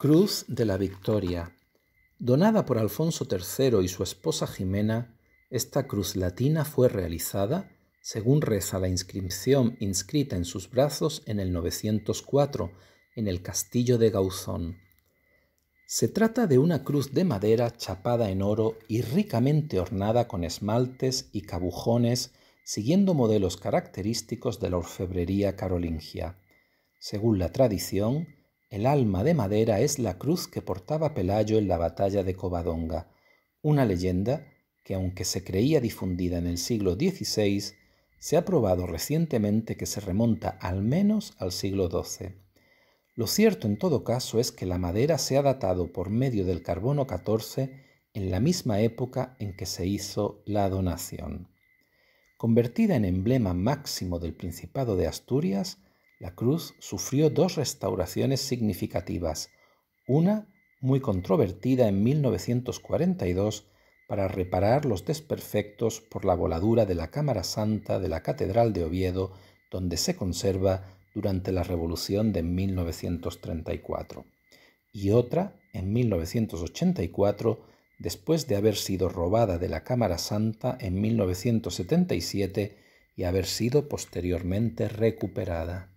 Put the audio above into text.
Cruz de la Victoria. Donada por Alfonso III y su esposa Jimena, esta cruz latina fue realizada, según reza la inscripción inscrita en sus brazos en el 904, en el castillo de Gauzón. Se trata de una cruz de madera chapada en oro y ricamente ornada con esmaltes y cabujones, siguiendo modelos característicos de la orfebrería carolingia. Según la tradición, el alma de madera es la cruz que portaba Pelayo en la batalla de Covadonga, una leyenda que aunque se creía difundida en el siglo XVI, se ha probado recientemente que se remonta al menos al siglo XII. Lo cierto en todo caso es que la madera se ha datado por medio del carbono 14 en la misma época en que se hizo la donación. Convertida en emblema máximo del Principado de Asturias, la cruz sufrió dos restauraciones significativas, una muy controvertida en 1942 para reparar los desperfectos por la voladura de la Cámara Santa de la Catedral de Oviedo, donde se conserva durante la Revolución de 1934, y otra en 1984 después de haber sido robada de la Cámara Santa en 1977 y haber sido posteriormente recuperada.